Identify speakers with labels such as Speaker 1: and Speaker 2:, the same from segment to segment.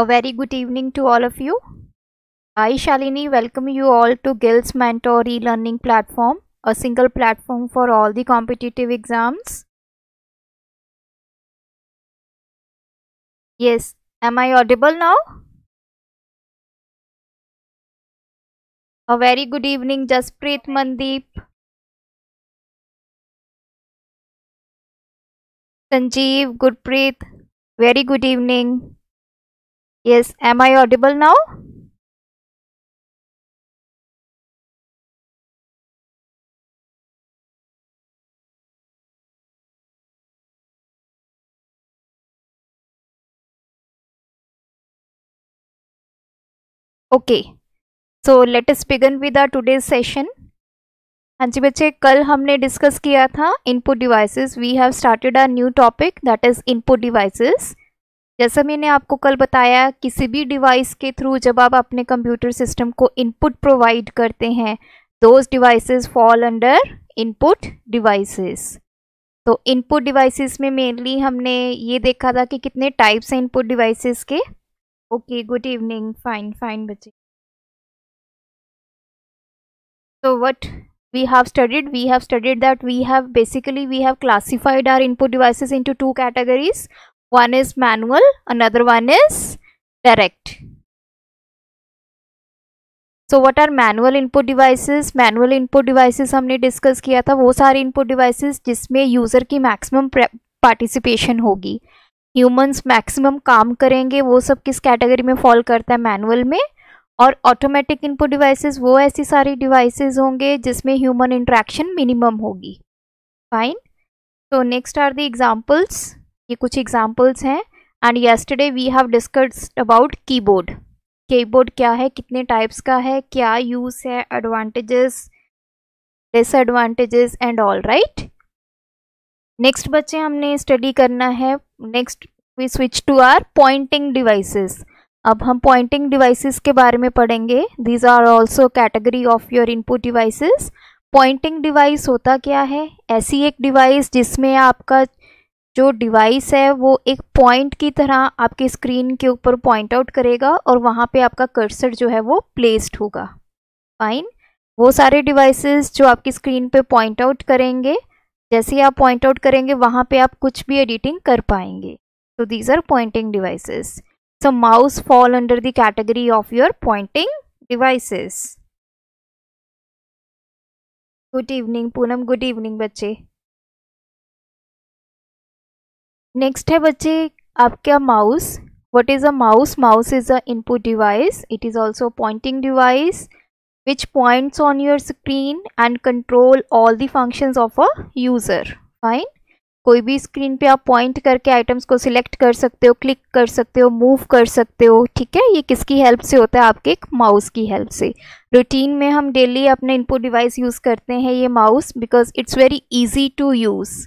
Speaker 1: A very good evening to all of you. I, Shalini, welcome you all to Guild's Mentor e-learning platform, a single platform for all the
Speaker 2: competitive exams. Yes, am I audible now? A very good evening, Jaspreet Mandeep. Sanjeev, Gurpreet, very good evening. Yes, am I audible now? Okay so
Speaker 1: let us begin with our today's session हाँ जी बच्चे कल हमने discuss किया था input devices we have started our new topic that is input devices जैसा मैंने आपको कल बताया किसी भी डिवाइस के थ्रू जब आप अपने कंप्यूटर सिस्टम को इनपुट प्रोवाइड करते हैं those devices fall under input devices तो इनपुट डिवाइसेस में मेनली हमने ये देखा था कि कितने टाइप्स हैं इनपुट डिवाइसेस के okay good evening fine fine बच्चे what we have studied we have studied that we have basically we have have our input input devices two two categories one is manual another one is direct so what are manual input devices manual input devices हमने discuss किया था वो सारे input devices जिसमें user की maximum participation होगी humans maximum काम करेंगे वो सब किस कैटेगरी में फॉल करता है मैनुअल में और ऑटोमेटिक इनपुट devices वो ऐसी सारी devices होंगे जिसमें ह्यूमन interaction मिनिमम होगी fine so next are the examples ये कुछ एग्जाम्पल्स हैं and yesterday we have discussed about keyboard keyboard क्या है कितने टाइप्स का है क्या यूज़ है advantages disadvantages and all right next बच्चे हमने स्टडी करना है next we switch to our pointing devices अब हम पॉइंटिंग डिवाइसेस के बारे में पढ़ेंगे these are also category of your input devices pointing device होता क्या है ऐसी एक डिवाइस जिसमें आपका जो डिवाइस है वो एक पॉइंट की तरह आपके स्क्रीन के ऊपर पॉइंट आउट करेगा और वहाँ पे आपका कर्सर जो है वो प्लेस्ड होगा फाइन वो सारे डिवाइसेस जो आपकी स्क्रीन पे पॉइंट आउट करेंगे जैसे ही आप पॉइंट आउट करेंगे वहाँ पे आप कुछ भी एडिटिंग कर पाएंगे तो these are pointing devices so mouse fall under the category of your pointing devices
Speaker 2: good evening Poonam good evening बच्चे नेक्स्ट है बच्चे आपका mouse
Speaker 1: what is a mouse mouse is a input device it is also pointing device device which points on your screen and control all the functions of a user fine कोई भी screen पे आप point करके items को select कर सकते हो click कर सकते हो मूव कर सकते हो ठीक है ये किसकी हेल्प से होता है आपके एक माउस की हेल्प से रूटीन में हम डेली अपने इनपुट डिवाइस यूज़ करते हैं ये mouse because it's very easy to use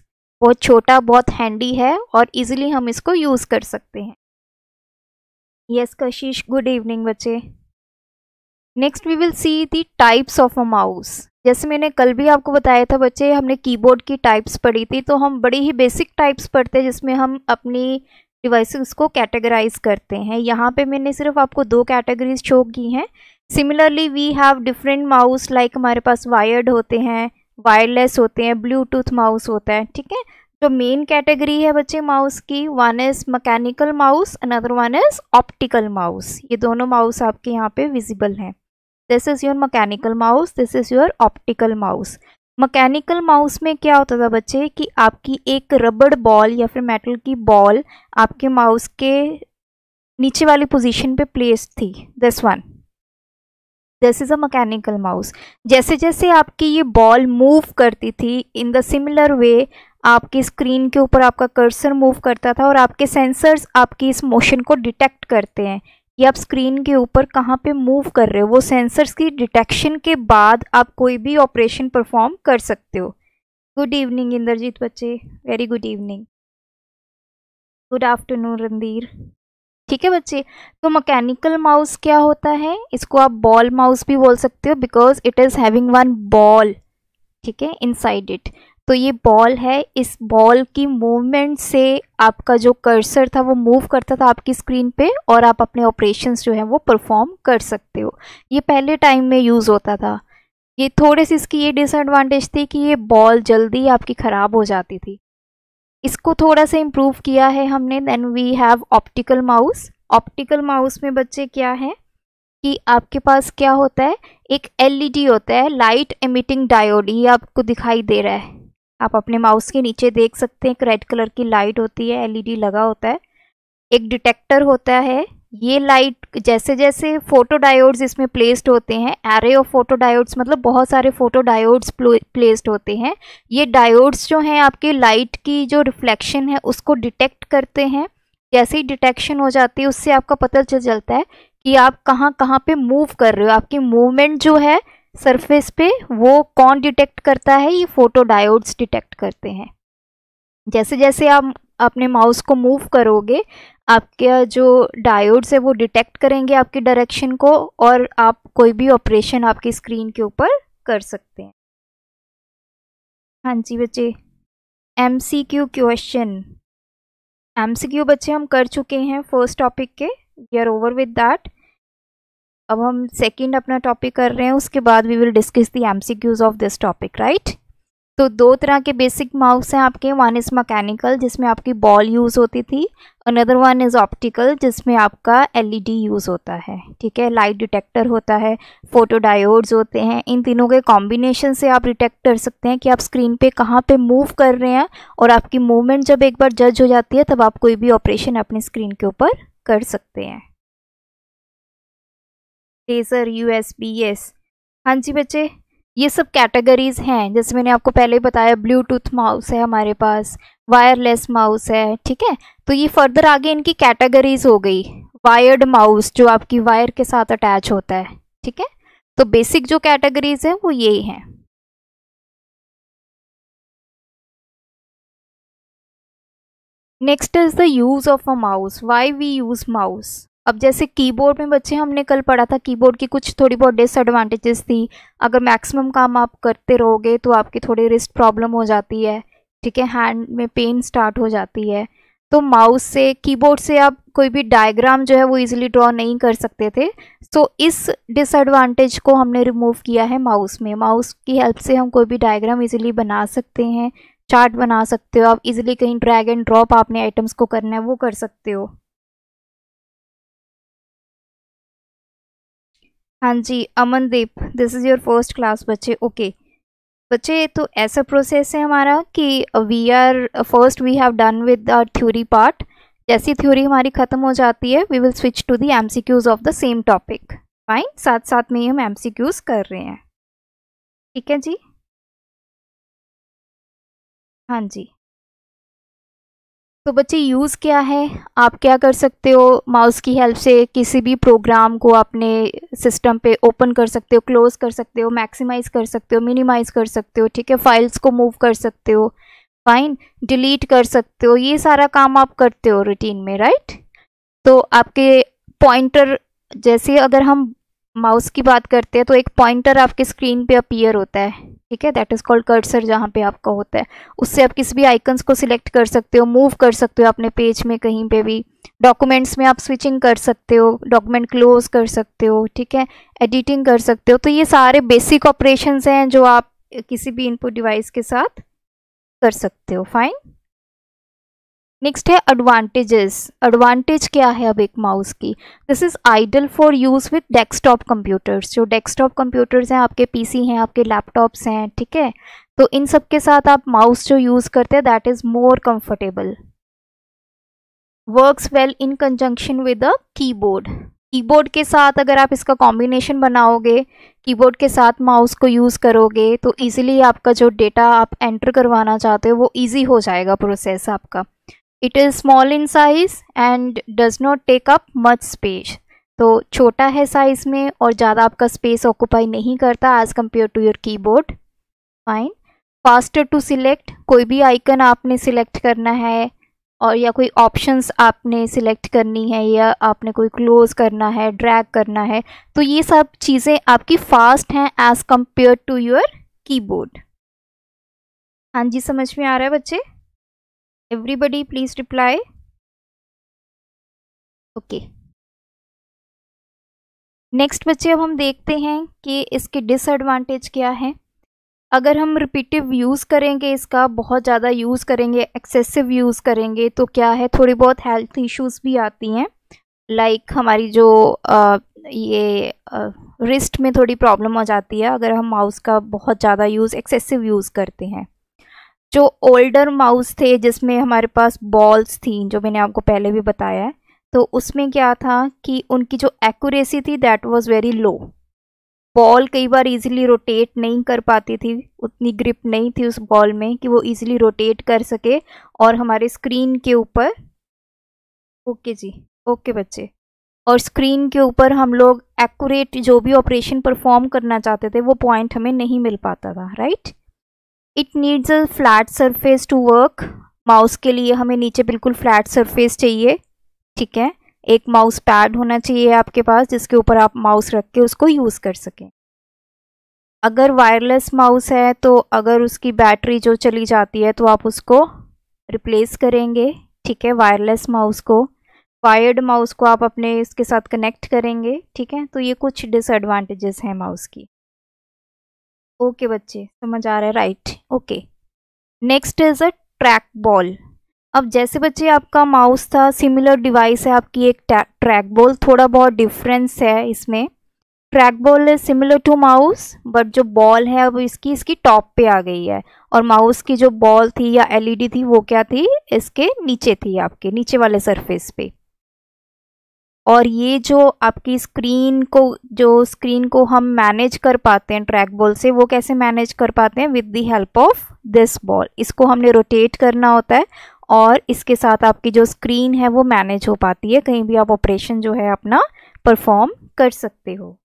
Speaker 1: बहुत छोटा बहुत हैंडी है और इजीली हम इसको यूज़ कर सकते हैं यस कशिश गुड इवनिंग बच्चे next we will see the types of a mouse जैसे मैंने कल भी आपको बताया था बच्चे हमने कीबोर्ड की टाइप्स पढ़ी थी तो हम बड़ी ही बेसिक टाइप्स पढ़ते हैं जिसमें हम अपनी डिवाइसेस को कैटेगराइज करते हैं यहाँ पे मैंने सिर्फ आपको दो कैटेगरीज शो की हैं similarly we have different mouse like हमारे पास वायर्ड होते हैं वायरलेस होते हैं ब्लूटूथ माउस होता है ठीक है जो मेन कैटेगरी है बच्चे माउस की one is mechanical mouse another one is optical mouse ये दोनों माउस आपके यहाँ पे विजिबल हैं this is your mechanical mouse this is your optical mouse mechanical mouse में क्या होता था बच्चे कि आपकी एक रबड़ बॉल या फिर मेटल की बॉल आपके माउस के नीचे वाली पोजीशन पे प्लेस थी this one this is a mechanical mouse जैसे जैसे आपकी ये बॉल मूव करती थी इन द सिमिलर वे आपकी स्क्रीन के ऊपर आपका कर्सर मूव करता था और आपके सेंसर्स आपकी इस मोशन को डिटेक्ट करते हैं कि आप स्क्रीन के ऊपर कहाँ पे मूव कर रहे हो वो सेंसर्स की डिटेक्शन के बाद आप कोई भी ऑपरेशन परफॉर्म कर सकते हो गुड इवनिंग इंद्रजीत बच्चे very good evening good afternoon Randhir ठीक है बच्चे तो मैकेनिकल माउस क्या होता है इसको आप बॉल माउस भी बोल सकते हो because it is having one ball ठीक है इनसाइड इट तो ये बॉल है इस बॉल की मूवमेंट से आपका जो कर्सर था वो मूव करता था आपकी स्क्रीन पे और आप अपने ऑपरेशंस जो हैं वो परफॉर्म कर सकते हो ये पहले टाइम में यूज़ होता था ये थोड़े से इसकी ये डिसएडवांटेज थी कि ये बॉल जल्दी आपकी ख़राब हो जाती थी इसको थोड़ा सा इम्प्रूव किया है हमने then we have optical mouse optical mouse में बच्चे क्या है कि आपके पास क्या होता है एक एलईडी e होता है लाइट एमिटिंग डायोड ये आपको दिखाई दे रहा है आप अपने माउस के नीचे देख सकते हैं एक रेड कलर की लाइट होती है एलईडी e लगा होता है एक डिटेक्टर होता है ये लाइट जैसे जैसे फोटो डायोड्स इसमें प्लेस्ड होते हैं एरे ऑफ फोटो डायोड्स मतलब बहुत सारे फोटो डायोड्स प्लेस्ड होते हैं ये डायोड्स जो हैं आपके लाइट की जो रिफ्लेक्शन है उसको डिटेक्ट करते हैं जैसे ही डिटेक्शन हो जाती है उससे आपका पता चल चलता है कि आप कहाँ कहाँ पे मूव कर रहे हो आपकी मूवमेंट जो है सरफेस पे वो कौन डिटेक्ट करता है ये फोटो डायोड्स डिटेक्ट करते हैं जैसे जैसे आप अपने माउस को मूव करोगे आपके जो डायोड्स है वो डिटेक्ट करेंगे आपकी डायरेक्शन को और आप कोई भी ऑपरेशन आपकी स्क्रीन के ऊपर कर सकते हैं हाँ जी बच्चे M C Q question M C Q बच्चे हम कर चुके हैं फर्स्ट टॉपिक के we are over with that अब हम सेकेंड अपना टॉपिक कर रहे हैं उसके बाद we will discuss the M C Qs of this topic right तो दो तरह के बेसिक माउस हैं आपके वन इज़ मकैनिकल जिसमें आपकी बॉल यूज़ होती थी अनदर वन इज़ ऑप्टिकल जिसमें आपका एलईडी यूज़ e होता है ठीक है लाइट डिटेक्टर होता है फोटो डायोड्स होते हैं इन तीनों के कॉम्बिनेशन से आप डिटेक्ट कर सकते हैं कि आप स्क्रीन पे कहाँ पे मूव कर रहे हैं और आपकी मूवमेंट जब एक बार जज हो जाती है तब आप कोई भी ऑपरेशन अपने स्क्रीन के ऊपर कर सकते हैं laser U S B S हाँ जी बच्चे ये सब कैटेगरीज़ हैं जैसे मैंने आपको पहले ही बताया ब्लूटूथ माउस है हमारे पास वायरलेस माउस है ठीक है तो ये फर्दर आगे इनकी कैटेगरीज हो गई वायर्ड माउस जो आपकी वायर के साथ अटैच होता है ठीक है तो
Speaker 2: बेसिक जो कैटेगरीज है वो यही हैं
Speaker 1: next is the use of a mouse why we use mouse अब जैसे कीबोर्ड में बच्चे हमने कल पढ़ा था कीबोर्ड की कुछ थोड़ी बहुत डिसएडवांटेजेस थी अगर मैक्सिमम काम आप करते रहोगे तो आपकी थोड़ी रिस्ट प्रॉब्लम हो जाती है ठीक है हैंड में पेन स्टार्ट हो जाती है तो माउस से कीबोर्ड से आप कोई भी डायग्राम जो है वो इजीली ड्रॉ नहीं कर सकते थे सो so, इस डिसएडवांटेज को हमने रिमूव किया है माउस में माउस की हेल्प से हम कोई भी डायग्राम इजीली बना सकते हैं चार्ट बना सकते हो आप इजीली कहीं ड्रैग एंड ड्रॉप आपने आइटम्स को करना है वो कर सकते हो
Speaker 2: हाँ जी Amandeep
Speaker 1: this is your first class बच्चे ओके बच्चे तो ऐसा प्रोसेस है हमारा कि we are first we have done with the theory part जैसी थ्योरी हमारी ख़त्म हो जाती है we will switch to the M C Qs of the same topic fine साथ साथ में ही हम एम सी क्यूज़
Speaker 2: कर रहे हैं ठीक है जी
Speaker 1: हाँ जी तो बच्चे यूज़ क्या है आप क्या कर सकते हो माउस की हेल्प से किसी भी प्रोग्राम को अपने सिस्टम पे ओपन कर सकते हो क्लोज़ कर सकते हो मैक्सिमाइज़ कर सकते हो मिनिमाइज़ कर सकते हो ठीक है फाइल्स को मूव कर सकते हो फाइन डिलीट कर सकते हो ये सारा काम आप करते हो रूटीन में राइट तो आपके पॉइंटर जैसे अगर हम माउस की बात करते हैं तो एक पॉइंटर आपके स्क्रीन पे अपीयर होता है ठीक है दैट इज़ कॉल्ड कर्सर जहाँ पे आपका होता है उससे आप किसी भी आइकन्स को सिलेक्ट कर सकते हो मूव कर सकते हो अपने पेज में कहीं पे भी डॉक्यूमेंट्स में आप स्विचिंग कर सकते हो डॉक्यूमेंट क्लोज कर सकते हो ठीक है एडिटिंग कर सकते हो तो ये सारे बेसिक ऑपरेशन हैं जो आप किसी भी इनपुट डिवाइस के साथ कर सकते हो फाइन नेक्स्ट है एडवांटेजेस एडवांटेज क्या है अब एक माउस की this is ideal for use with desktop computers जो डेस्कटॉप कंप्यूटर्स हैं आपके पीसी हैं आपके लैपटॉप्स हैं ठीक है तो इन सब के साथ आप माउस जो यूज़ करते हैं that is more comfortable works well in conjunction with a keyboard keyboard के साथ अगर आप इसका कॉम्बिनेशन बनाओगे कीबोर्ड के साथ माउस को यूज़ करोगे तो ईजिली आपका जो डेटा आप एंटर करवाना चाहते हो वो ईजी हो जाएगा प्रोसेस आपका it is small in size and does not take up much space तो छोटा है साइज़ में और ज़्यादा आपका स्पेस ऑक्यूपाई नहीं करता as compare to your keyboard fine faster to select कोई भी आइकन आपने सिलेक्ट करना है और या कोई ऑप्शंस आपने सिलेक्ट करनी है या आपने कोई क्लोज करना है ड्रैग करना है तो ये सब चीज़ें आपकी फास्ट हैं as compare to your keyboard हाँ जी समझ में आ
Speaker 2: रहा है बच्चे everybody please reply
Speaker 1: okay okay. Next बच्चे अब हम देखते हैं कि इसके डिसएडवांटेज क्या है अगर हम रिपीटिव यूज़ करेंगे इसका बहुत ज़्यादा यूज़ करेंगे एक्सेसिव यूज़ करेंगे तो क्या है थोड़ी बहुत हेल्थ इश्यूज भी आती हैं लाइक like हमारी जो आ, ये आ, रिस्ट में थोड़ी प्रॉब्लम हो जाती है अगर हम माउस का बहुत ज़्यादा यूज़ एक्सेसिव यूज़ करते हैं जो ओल्डर माउस थे जिसमें हमारे पास बॉल्स थी जो मैंने आपको पहले भी बताया है तो उसमें क्या था कि उनकी जो एक्यूरेसी थी that was very low ball कई बार इजीली रोटेट नहीं कर पाती थी उतनी ग्रिप नहीं थी उस बॉल में कि वो इजीली रोटेट कर सके और हमारे स्क्रीन के ऊपर ओके जी ओके बच्चे और स्क्रीन के ऊपर हम लोग एक्यूरेट जो भी ऑपरेशन परफॉर्म करना चाहते थे वो पॉइंट हमें नहीं मिल पाता था right it needs a flat surface to work mouse के लिए हमें नीचे बिल्कुल फ्लैट सरफेस चाहिए ठीक है एक माउस पैड होना चाहिए आपके पास जिसके ऊपर आप माउस रख के उसको यूज़ कर सकें अगर वायरलेस माउस है तो अगर उसकी बैटरी जो चली जाती है तो आप उसको रिप्लेस करेंगे ठीक है वायरलेस माउस को वायर्ड माउस को आप अपने इसके साथ कनेक्ट करेंगे ठीक है तो ये कुछ डिसएडवांटेजेस हैं माउस की ओके बच्चे समझ आ रहा है right okay next is a track ball अब जैसे बच्चे आपका माउस था सिमिलर डिवाइस है आपकी एक ट्रैक बॉल थोड़ा बहुत डिफरेंस है इसमें track ball is similar to mouse but जो बॉल है अब इसकी इसकी टॉप पे आ गई है और माउस की जो बॉल थी या एलईडी थी वो क्या थी इसके नीचे थी आपके नीचे वाले सरफेस पे और ये जो आपकी स्क्रीन को जो स्क्रीन को हम मैनेज कर पाते हैं ट्रैक बॉल से वो कैसे मैनेज कर पाते हैं with the help of this ball इसको हमने रोटेट करना होता है और इसके साथ आपकी जो स्क्रीन है वो मैनेज हो पाती है कहीं भी आप ऑपरेशन जो है अपना परफॉर्म कर सकते हो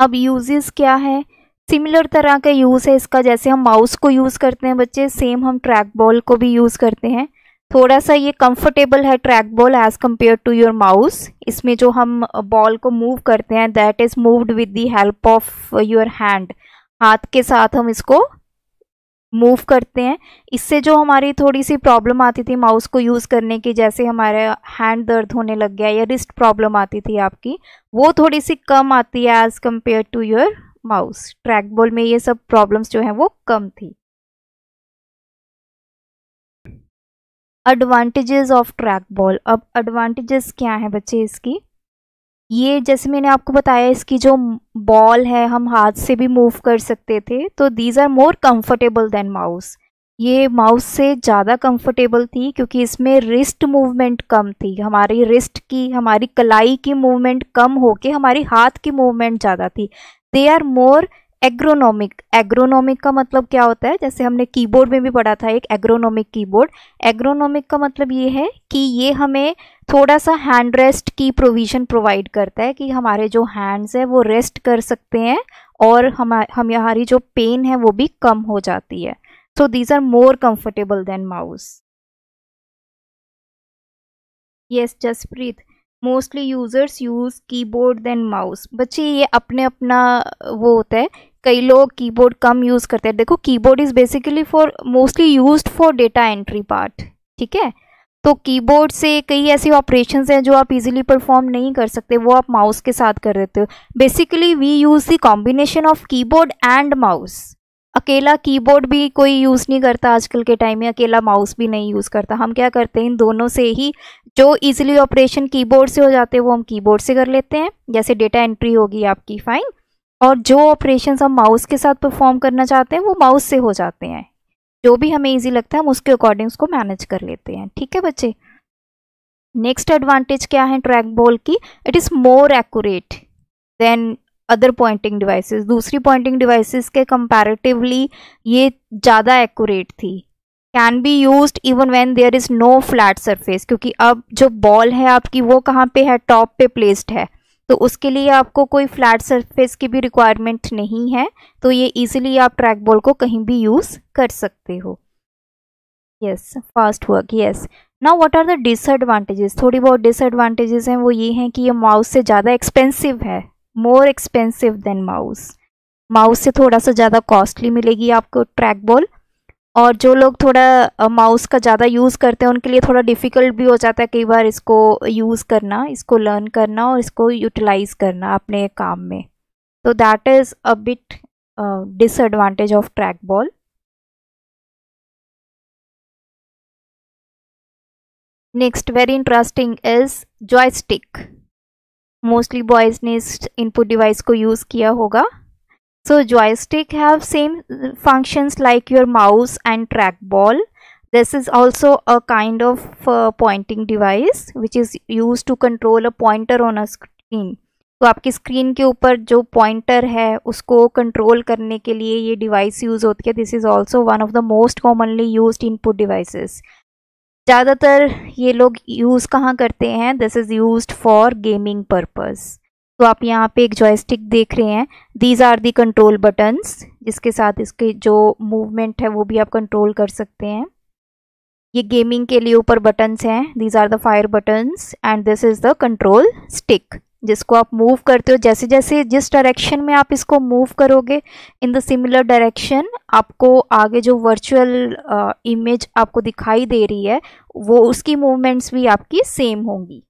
Speaker 1: अब यूजेस क्या है सिमिलर तरह का यूज़ है इसका जैसे हम माउस को यूज़ करते हैं बच्चे सेम हम ट्रैक बॉल को भी यूज़ करते हैं थोड़ा सा ये कंफर्टेबल है track ball as compare to your mouse इसमें जो हम बॉल को मूव करते हैं that is moved with the help of your hand हाथ के साथ हम इसको मूव करते हैं इससे जो हमारी थोड़ी सी प्रॉब्लम आती थी माउस को यूज़ करने की जैसे हमारे हैंड दर्द होने लग गया या रिस्ट प्रॉब्लम आती थी आपकी वो थोड़ी सी कम आती है as compare to your mouse track ball में ये सब प्रॉब्लम्स जो हैं वो कम थी
Speaker 2: एडवांटेजेस ऑफ ट्रैक बॉल
Speaker 1: अब एडवांटेजेस क्या हैं बच्चे इसकी ये जैसे मैंने आपको बताया इसकी जो बॉल है हम हाथ से भी मूव कर सकते थे तो these are more comfortable than mouse ये माउस से ज़्यादा कंफर्टेबल थी क्योंकि इसमें रिस्ट मूवमेंट कम थी हमारी रिस्ट की हमारी कलाई की मूवमेंट कम होके हमारी हाथ की मूवमेंट ज़्यादा थी they are more ergonomic ergonomic का मतलब क्या होता है जैसे हमने कीबोर्ड में भी पढ़ा था एक एग्रोनॉमिक कीबोर्ड एग्रोनॉमिक का मतलब ये है कि ये हमें थोड़ा सा हैंड रेस्ट की प्रोविज़न प्रोवाइड करता है कि हमारे जो हैंड्स हैं वो रेस्ट कर सकते हैं और हम हम हमारी जो पेन है वो भी कम हो जाती है so these are more comfortable than mouse yes Jaspreet mostly users use keyboard then mouse बच्चे ये अपने अपना वो होता है कई लोग कीबोर्ड कम यूज़ करते हैं देखो keyboard is basically for mostly use for data entry part ठीक है तो कीबोर्ड से कई ऐसे ऑपरेशन हैं जो आप इजीली परफॉर्म नहीं कर सकते वो आप माउस के साथ कर देते हो basically we use the combination of keyboard and mouse अकेला कीबोर्ड भी कोई यूज़ नहीं करता आजकल के टाइम में अकेला माउस भी नहीं यूज़ करता हम क्या करते हैं इन दोनों से ही जो इजीली ऑपरेशन कीबोर्ड से हो जाते हैं वो हम कीबोर्ड से कर लेते हैं जैसे डेटा एंट्री होगी आपकी फाइन और जो ऑपरेशन हम माउस के साथ परफॉर्म करना चाहते हैं वो माउस से हो जाते हैं जो भी हमें ईजी लगता है हम उसके अकॉर्डिंग उसको मैनेज कर लेते हैं ठीक है बच्चे नेक्स्ट एडवांटेज क्या है ट्रैक बॉल की it is more accurate than other pointing devices दूसरी पॉइंटिंग डिवाइसेस के कंपैरेटिवली ये ज़्यादा एक्यूरेट थी can be use even when there is no flat surface क्योंकि अब जो बॉल है आपकी वो कहाँ पे है टॉप पे प्लेस्ड है तो उसके लिए आपको कोई फ्लैट सरफेस की भी रिक्वायरमेंट नहीं है तो ये इजीली आप ट्रैक बॉल को कहीं भी यूज़ कर सकते हो यस फास्ट वर्क यस ना व्हाट आर द डिसएडवांटेजेस थोड़ी बहुत डिसएडवांटेजेस हैं वो ये हैं कि ये माउस से ज़्यादा एक्सपेंसिव है more expensive than mouse mouse से थोड़ा सा ज़्यादा कॉस्टली मिलेगी आपको ट्रैक बॉल और जो लोग थोड़ा माउस का ज़्यादा यूज़ करते हैं उनके लिए थोड़ा डिफ़िकल्ट भी हो जाता है कई बार इसको यूज़ करना इसको लर्न करना और इसको यूटिलाइज करना अपने काम में तो that is a bit disadvantage of track ball
Speaker 2: next very interesting
Speaker 1: is joystick mostly boys ने इस इनपुट डिवाइस को यूज़ किया होगा so joystick have same functions like your mouse and track ball this is also a kind of pointing device which is use to control a pointer on a screen तो आपकी screen के ऊपर जो pointer है उसको control करने के लिए ये डिवाइस यूज़ होती है this is also one of the most commonly use input devices ज़्यादातर ये लोग यूज़ कहाँ करते हैं this is use for gaming purpose तो आप यहाँ पे एक जॉयस्टिक देख रहे हैं these are the control buttons जिसके साथ इसके जो मूवमेंट है वो भी आप कंट्रोल कर सकते हैं ये गेमिंग के लिए ऊपर बटन्स हैं these are the fire buttons and this is the control stick जिसको आप मूव करते हो जैसे जैसे जिस डायरेक्शन में आप इसको मूव करोगे इन द सिमिलर डायरेक्शन आपको आगे जो वर्चुअल इमेज आपको दिखाई दे रही है वो उसकी मूवमेंट्स भी आपकी
Speaker 2: सेम होंगी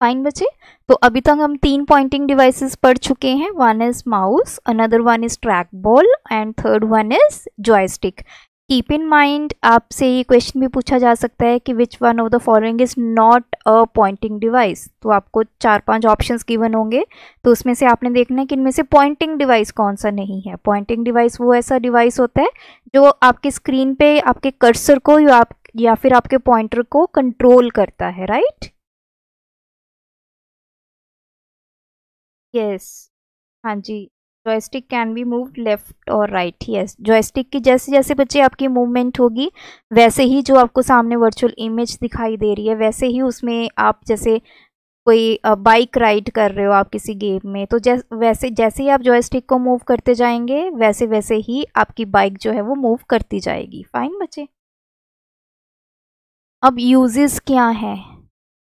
Speaker 1: फाइन बचे तो अभी तक हम तीन पॉइंटिंग डिवाइसेस पढ़ चुके हैं one is mouse another one is track ball and third one is joystick keep in mind आपसे ये क्वेश्चन भी पूछा जा सकता है कि which one of the following is not a pointing device तो आपको चार पांच ऑप्शंस गिवन होंगे तो उसमें से आपने देखना है कि इनमें से पॉइंटिंग डिवाइस कौन सा नहीं है पॉइंटिंग डिवाइस वो ऐसा डिवाइस होता है जो आपके स्क्रीन पे आपके कर्सर को या आप या फिर आपके पॉइंटर को कंट्रोल
Speaker 2: करता है राइट यस
Speaker 1: yes. हाँ जी joystick can be move left और राइट यस जॉयस्टिक की जैसे जैसे बच्चे आपकी मूवमेंट होगी वैसे ही जो आपको सामने वर्चुअल इमेज दिखाई दे रही है वैसे ही उसमें आप जैसे कोई बाइक राइड कर रहे हो आप किसी गेम में तो जैस वैसे जैसे ही आप जॉयस्टिक को मूव करते जाएंगे वैसे वैसे ही आपकी बाइक जो है वो मूव करती जाएगी फाइन बच्चे अब यूजेस क्या हैं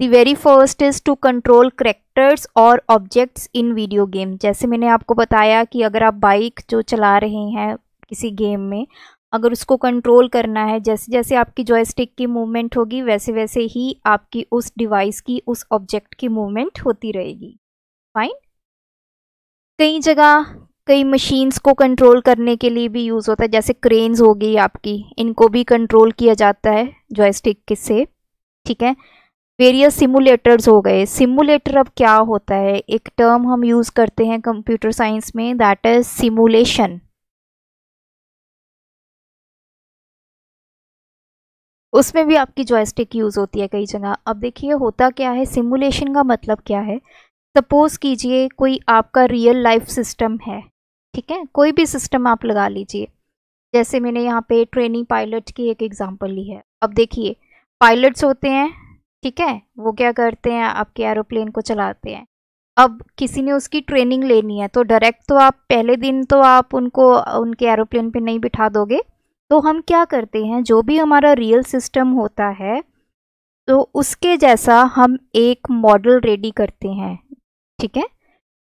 Speaker 1: the very first is to control characters और ऑब्जेक्ट्स इन वीडियो गेम जैसे मैंने आपको बताया कि अगर आप बाइक जो चला रहे हैं किसी गेम में अगर उसको कंट्रोल करना है जैसे जैसे आपकी जॉयस्टिक की मूवमेंट होगी वैसे वैसे ही आपकी उस डिवाइस की उस ऑब्जेक्ट की मूवमेंट होती रहेगी फाइन कई जगह कई मशीन्स को कंट्रोल करने के लिए भी यूज़ होता है जैसे क्रेन्स हो गई आपकी इनको भी कंट्रोल किया जाता है जॉयस्टिक से ठीक है वेरियस सिमुलेटर्स हो गए सिमुलेटर अब क्या होता है एक टर्म हम यूज़ करते हैं कंप्यूटर साइंस में दैट इज सिमुलेशन
Speaker 2: उसमें भी आपकी जॉयस्टिक यूज़ होती है कई जगह
Speaker 1: अब देखिए होता क्या है सिमुलेशन का मतलब क्या है सपोज़ कीजिए कोई आपका रियल लाइफ सिस्टम है ठीक है कोई भी सिस्टम आप लगा लीजिए जैसे मैंने यहाँ पे ट्रेनिंग पायलट की एक एग्ज़ाम्पल ली है अब देखिए पायलट्स होते हैं ठीक है वो क्या करते हैं आपके एरोप्लेन को चलाते हैं अब किसी ने उसकी ट्रेनिंग लेनी है तो डायरेक्ट तो आप पहले दिन तो आप उनको उनके एरोप्लेन पे नहीं बिठा दोगे तो हम क्या करते हैं जो भी हमारा रियल सिस्टम होता है तो उसके जैसा हम एक मॉडल रेडी करते हैं ठीक है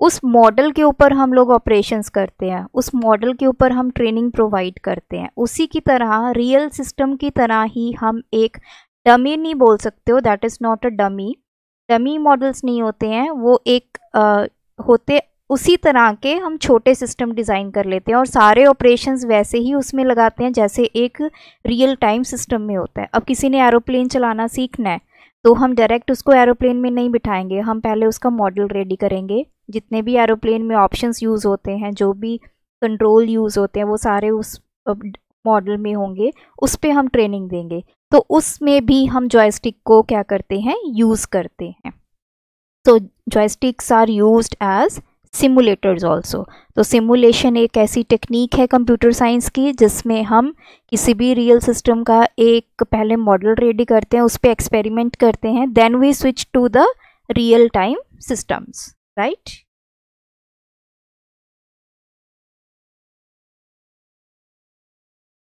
Speaker 1: उस मॉडल के ऊपर हम लोग ऑपरेशंस करते हैं उस मॉडल के ऊपर हम ट्रेनिंग प्रोवाइड करते हैं उसी की तरह रियल सिस्टम की तरह ही हम एक डमी नहीं बोल सकते हो that is not a dummy dummy models नहीं होते हैं वो एक आ, होते उसी तरह के हम छोटे सिस्टम डिज़ाइन कर लेते हैं और सारे ऑपरेशंस वैसे ही उसमें लगाते हैं जैसे एक रियल टाइम सिस्टम में होता है अब किसी ने एरोप्लेन चलाना सीखना है तो हम डायरेक्ट उसको एरोप्लेन में नहीं बिठाएंगे हम पहले उसका मॉडल रेडी करेंगे जितने भी एरोप्लेन में ऑप्शंस यूज़ होते हैं जो भी कंट्रोल यूज़ होते हैं वो सारे उस मॉडल में होंगे उस पर हम ट्रेनिंग देंगे तो उसमें भी हम जॉयस्टिक को क्या करते हैं यूज़ करते हैं तो joysticks are use as simulators also तो सिमुलेशन एक ऐसी टेक्निक है कंप्यूटर साइंस की जिसमें हम किसी भी रियल सिस्टम का एक पहले मॉडल रेडी करते हैं उस पर एक्सपेरिमेंट करते हैं then we switch to the real time systems right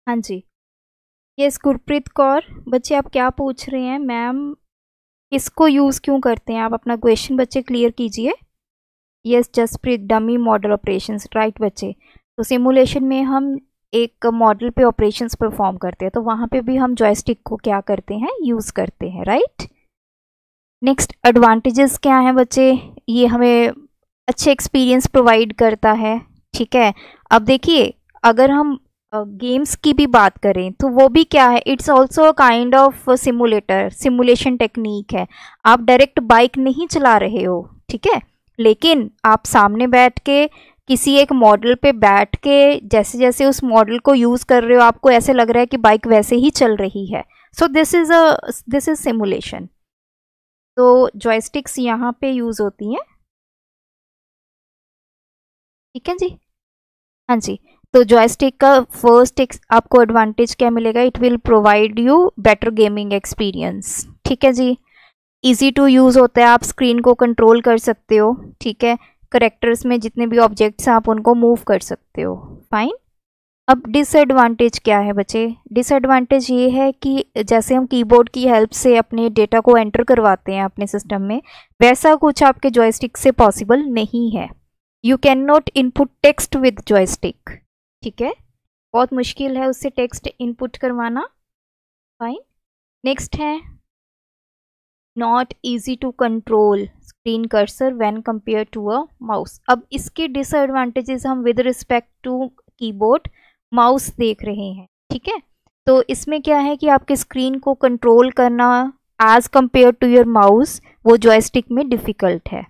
Speaker 1: हाँ जी यस गुरप्रीत कौर बच्चे आप क्या पूछ रहे हैं मैम इसको यूज़ क्यों करते हैं आप अपना क्वेश्चन बच्चे क्लियर कीजिए yes Jaspreet dummy model operations right बच्चे तो सिमुलेशन में हम एक मॉडल पे ऑपरेशंस परफॉर्म करते हैं तो वहाँ पे भी हम जॉयस्टिक को क्या करते हैं यूज़ करते हैं राइट नेक्स्ट एडवांटेजेस क्या हैं बच्चे ये हमें अच्छे एक्सपीरियंस प्रोवाइड करता है ठीक है अब देखिए अगर हम गेम्स की भी बात करें तो वो भी क्या है it's also a kind of simulator simulation technique है आप डायरेक्ट बाइक नहीं चला रहे हो ठीक है लेकिन आप सामने बैठ के किसी एक मॉडल पे बैठ के जैसे जैसे उस मॉडल को यूज़ कर रहे हो आपको ऐसे लग रहा है कि बाइक वैसे ही चल रही है so this is a this is simulation तो जॉयस्टिक्स यहाँ पे यूज़ होती हैं ठीक है जी हाँ जी तो जॉयस्टिक का फर्स्ट आपको एडवांटेज क्या मिलेगा it will provide you better gaming experience ठीक है जी इजी टू यूज़ होता है आप स्क्रीन को कंट्रोल कर सकते हो ठीक है करेक्टर्स में जितने भी ऑब्जेक्ट्स हैं आप उनको मूव कर सकते हो फाइन अब डिसएडवांटेज क्या है बच्चे डिसएडवांटेज ये है कि जैसे हम कीबोर्ड की हेल्प से अपने डेटा को एंटर करवाते हैं अपने सिस्टम में वैसा कुछ आपके जॉयस्टिक से पॉसिबल नहीं है you can not input text with joystick ठीक है बहुत मुश्किल है उससे टेक्स्ट इनपुट करवाना फाइन नेक्स्ट है not easy to control screen cursor when compare to a mouse अब इसके डिसएडवांटेजेस हम with respect to keyboard mouse देख रहे हैं ठीक है तो इसमें क्या है कि आपके स्क्रीन को कंट्रोल करना as compare to your mouse वो जॉयस्टिक में डिफ़िकल्ट है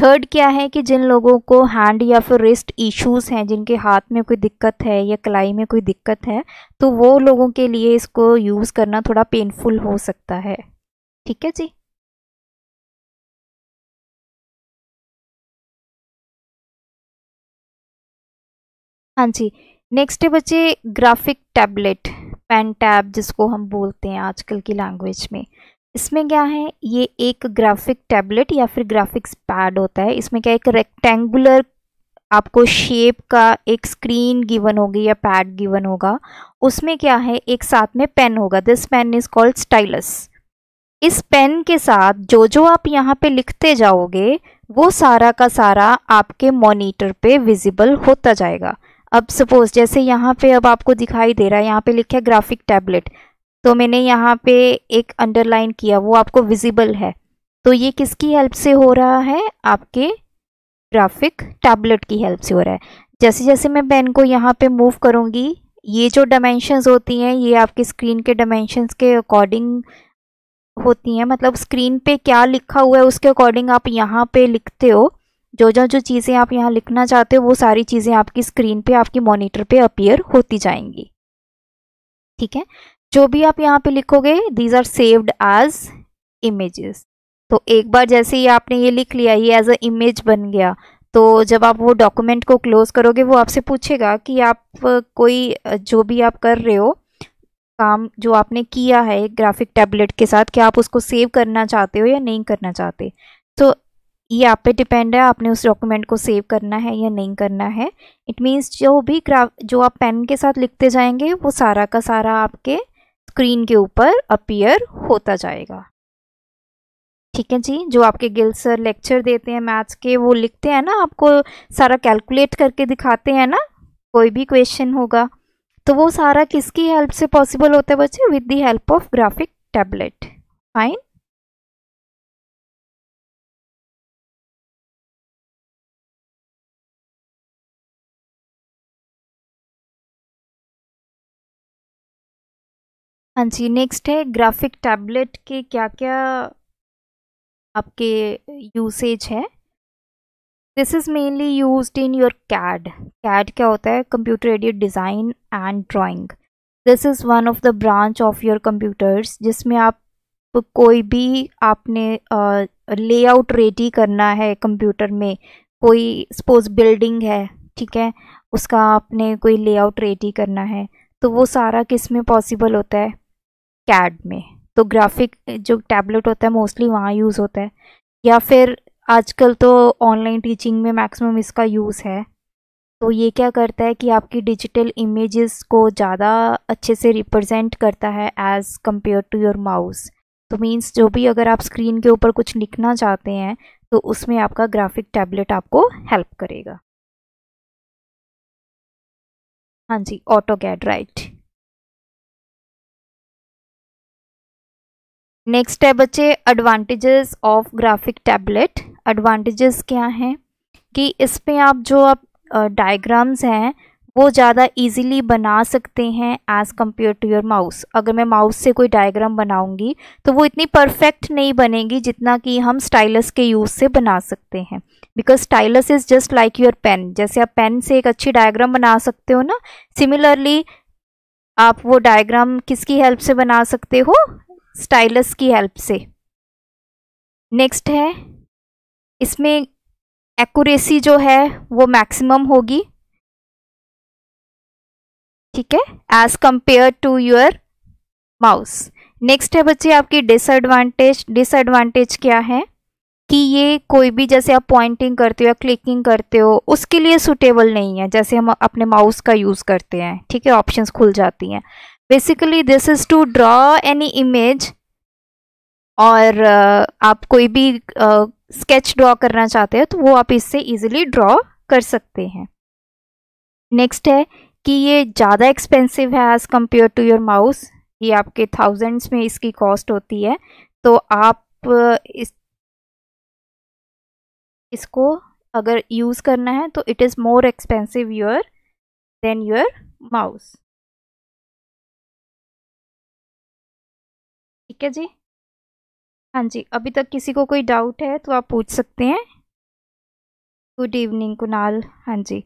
Speaker 1: थर्ड क्या है कि जिन लोगों को हैंड या फिर रिस्ट इश्यूज़ हैं जिनके हाथ में कोई दिक्कत है या कलाई में कोई दिक्कत है तो वो लोगों के लिए इसको यूज़ करना थोड़ा पेनफुल हो सकता है
Speaker 2: ठीक है जी हाँ जी नेक्स्ट है बच्चे ग्राफिक
Speaker 1: टैबलेट पेन टैब जिसको हम बोलते हैं आजकल की लैंग्वेज में इसमें क्या है ये एक ग्राफिक टैबलेट या फिर ग्राफिक्स पैड होता है इसमें क्या एक रेक्टेंगुलर आपको शेप का एक स्क्रीन गिवन होगी या पैड गिवन होगा उसमें क्या है एक साथ में पेन होगा this pen is called stylus इस पेन के साथ जो जो आप यहाँ पे लिखते जाओगे वो सारा का सारा आपके मॉनिटर पे विजिबल होता जाएगा अब सपोज जैसे यहाँ पे अब आपको दिखाई दे रहा है यहाँ पे लिखा है ग्राफिक टैबलेट तो मैंने यहाँ पे एक अंडरलाइन किया वो आपको विजिबल है तो ये किसकी हेल्प से हो रहा है आपके ग्राफिक टैबलेट की हेल्प से हो रहा है जैसे जैसे मैं पेन को यहाँ पे मूव करूँगी ये जो डायमेंशंस होती हैं ये आपके स्क्रीन के डायमेंशंस के अकॉर्डिंग होती हैं मतलब स्क्रीन पे क्या लिखा हुआ है उसके अकॉर्डिंग आप यहाँ पे लिखते हो जो जो जो चीज़ें आप यहाँ लिखना चाहते हो वो सारी चीज़ें आपकी स्क्रीन पे आपकी मॉनिटर पे अपीयर होती जाएंगी ठीक है जो भी आप यहाँ पे लिखोगे these are saved as images तो एक बार जैसे ही आपने ये लिख लिया ये एज अ इमेज बन गया तो जब आप वो डॉक्यूमेंट को क्लोज करोगे वो आपसे पूछेगा कि आप कोई जो भी आप कर रहे हो काम जो आपने किया है ग्राफिक टैबलेट के साथ क्या आप उसको सेव करना चाहते हो या नहीं करना चाहते तो ये आप पे डिपेंड है आपने उस डॉक्यूमेंट को सेव करना है या नहीं करना है इट मीन्स जो भी ग्राफ जो आप पेन के साथ लिखते जाएंगे वो सारा का सारा आपके स्क्रीन के ऊपर अपीयर होता जाएगा ठीक है जी जो आपके गिल सर लेक्चर देते हैं मैथ्स के वो लिखते हैं ना आपको सारा कैलकुलेट करके दिखाते हैं ना कोई भी क्वेश्चन होगा तो वो सारा किसकी हेल्प से पॉसिबल होता है बच्चे with the help of graphic tablet fine
Speaker 2: हाँ जी नेक्स्ट है ग्राफिक टैबलेट के क्या क्या
Speaker 1: आपके यूसेज है this is mainly use in your CAD CAD क्या होता है computer edit design and drawing this is one of the branch of your computers जिसमें आप कोई भी आपने लेआउट रेडी करना है कंप्यूटर में कोई सपोज बिल्डिंग है ठीक है उसका आपने कोई लेआउट रेडी करना है तो वो सारा किस में पॉसिबल होता है कैड में तो ग्राफिक जो टैबलेट होता है मोस्टली वहाँ यूज़ होता है या फिर आजकल तो ऑनलाइन टीचिंग में मैक्सिमम इसका यूज़ है तो ये क्या करता है कि आपकी डिजिटल इमेजेस को ज़्यादा अच्छे से रिप्रेजेंट करता है as compare to your mouse तो मीन्स जो भी अगर आप स्क्रीन के ऊपर कुछ लिखना चाहते हैं तो उसमें आपका ग्राफिक टैबलेट आपको हेल्प
Speaker 2: करेगा हाँ जी ऑटो कैड राइट नेक्स्ट है बच्चे
Speaker 1: advantages of graphic tablet advantages क्या हैं कि इसमें आप जो आप डायग्राम्स uh, हैं वो ज़्यादा इजीली बना सकते हैं as compare to your mouse अगर मैं माउस से कोई डायग्राम बनाऊंगी तो वो इतनी परफेक्ट नहीं बनेगी जितना कि हम स्टाइलस के यूज़ से बना सकते हैं because stylus is just like your pen जैसे आप पेन से एक अच्छी डायग्राम बना सकते हो ना सिमिलरली आप वो डायग्राम किसकी हेल्प से बना सकते हो स्टाइलस की हेल्प से नेक्स्ट है इसमें एक्यूरेसी जो है
Speaker 2: वो मैक्सिमम होगी ठीक है as
Speaker 1: compare to your mouse next है बच्चे आपकी डिसएडवांटेज डिसएडवांटेज क्या है कि ये कोई भी जैसे आप पॉइंटिंग करते हो या क्लिकिंग करते हो उसके लिए सुटेबल नहीं है जैसे हम अपने माउस का यूज़ करते हैं ठीक है ऑप्शंस खुल जाती हैं basically this is to draw any image और uh, आप कोई भी स्केच uh, ड्रॉ करना चाहते हैं तो वो आप इससे इजिली ड्रॉ कर सकते हैं नेक्स्ट है कि ये ज़्यादा एक्सपेंसिव है as compare to your mouse ये आपके थाउजेंड्स में इसकी कॉस्ट होती है तो आप uh, इस इसको अगर यूज़
Speaker 2: करना है तो it is more expensive your then your mouse ठीक है जी हाँ जी अभी तक किसी को कोई डाउट है तो आप पूछ सकते हैं गुड इवनिंग कुणाल हाँ जी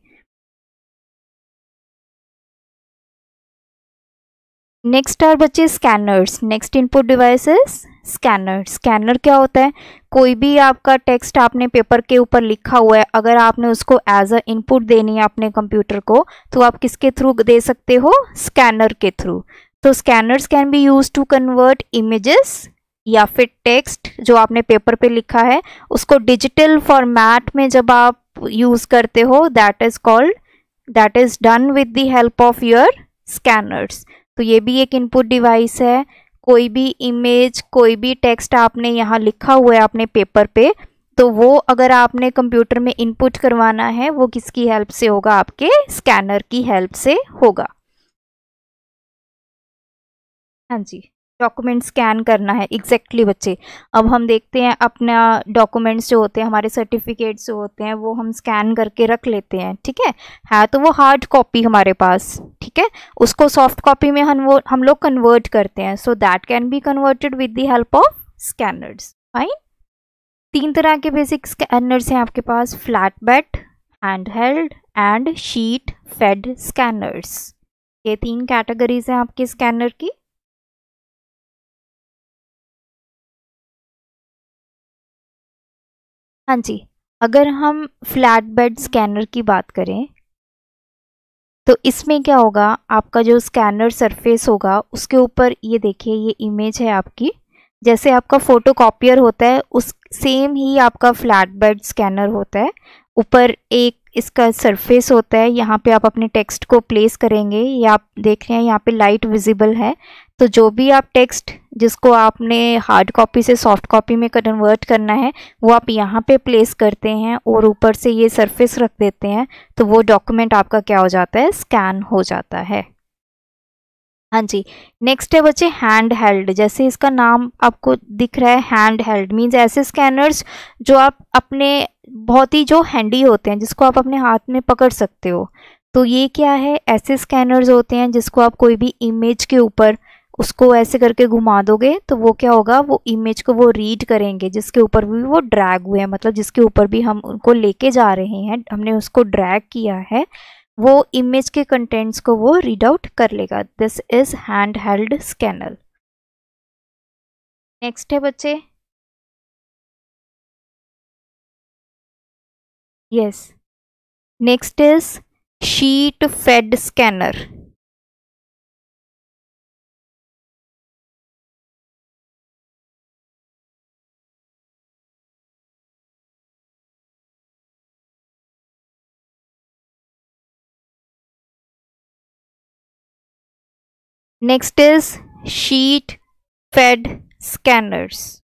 Speaker 1: नेक्स्ट आर बच्चे scanners next input devices scanner scanner क्या होता है कोई भी आपका टेक्स्ट आपने पेपर के ऊपर लिखा हुआ है अगर आपने उसको एज अ इनपुट देनी है अपने कंप्यूटर को तो आप किसके थ्रू दे सकते हो स्कैनर के थ्रू तो scanners can be use to convert images या फिर टेक्स्ट जो आपने पेपर पे लिखा है उसको डिजिटल फॉर्मेट में जब आप यूज़ करते हो that is called that is done with the help of your scanners तो ये भी एक इनपुट डिवाइस है कोई भी इमेज कोई भी टेक्स्ट आपने यहाँ लिखा हुआ है आपने पेपर पे तो वो अगर आपने कंप्यूटर में इनपुट करवाना है वो किसकी हेल्प से होगा आपके स्कैनर की हेल्प से होगा हाँ जी डॉक्यूमेंट स्कैन करना है एग्जैक्टली exactly बच्चे अब हम देखते हैं अपना डॉक्यूमेंट्स जो होते हैं हमारे सर्टिफिकेट्स जो होते हैं वो हम स्कैन करके रख लेते हैं ठीक है है हाँ, तो वो हार्ड कॉपी हमारे पास ठीक है उसको सॉफ्ट कॉपी में हम वो हम लोग कन्वर्ट करते हैं so that can be converted with the help of scanners fine तीन तरह के बेसिक स्कैनर्स हैं आपके पास flat bed hand held and sheet fed scanners ये तीन कैटेगरीज
Speaker 2: हैं आपके स्कैनर की हाँ जी अगर हम फ्लैट बेड
Speaker 1: स्कैनर की बात करें तो इसमें क्या होगा आपका जो स्कैनर सरफेस होगा उसके ऊपर ये देखिए ये इमेज है आपकी जैसे आपका फ़ोटो कॉपियर होता है उस सेम ही आपका फ्लैट बेड स्कैनर होता है ऊपर एक इसका सरफेस होता है यहाँ पे आप अपने टेक्स्ट को प्लेस करेंगे या आप देख रहे हैं यहाँ पे लाइट विजिबल है तो जो भी आप टेक्स्ट जिसको आपने हार्ड कॉपी से सॉफ्ट कॉपी में कन्वर्ट करना है वो आप यहाँ पे प्लेस करते हैं और ऊपर से ये सरफेस रख देते हैं तो वो डॉक्यूमेंट आपका क्या हो जाता है स्कैन हो जाता है हाँ जी नेक्स्ट है बच्चे हैंड हेल्ड जैसे इसका नाम आपको दिख रहा है हैंड हेल्ड मीन्स ऐसे स्कैनर्स जो आप अपने बहुत ही जो हैंडी होते हैं जिसको आप अपने हाथ में पकड़ सकते हो तो ये क्या है ऐसे स्कैनर्स होते हैं जिसको आप कोई भी इमेज के ऊपर उसको ऐसे करके घुमा दोगे तो वो क्या होगा वो इमेज को वो रीड करेंगे जिसके ऊपर भी वो ड्रैग हुए हैं मतलब जिसके ऊपर भी हम उनको लेके जा रहे हैं हमने उसको ड्रैग किया है वो इमेज के कंटेंट्स को वो रीड आउट कर लेगा this is hand held scanner next है बच्चे
Speaker 2: yes next is sheet fed scanner Next is sheet fed scanners.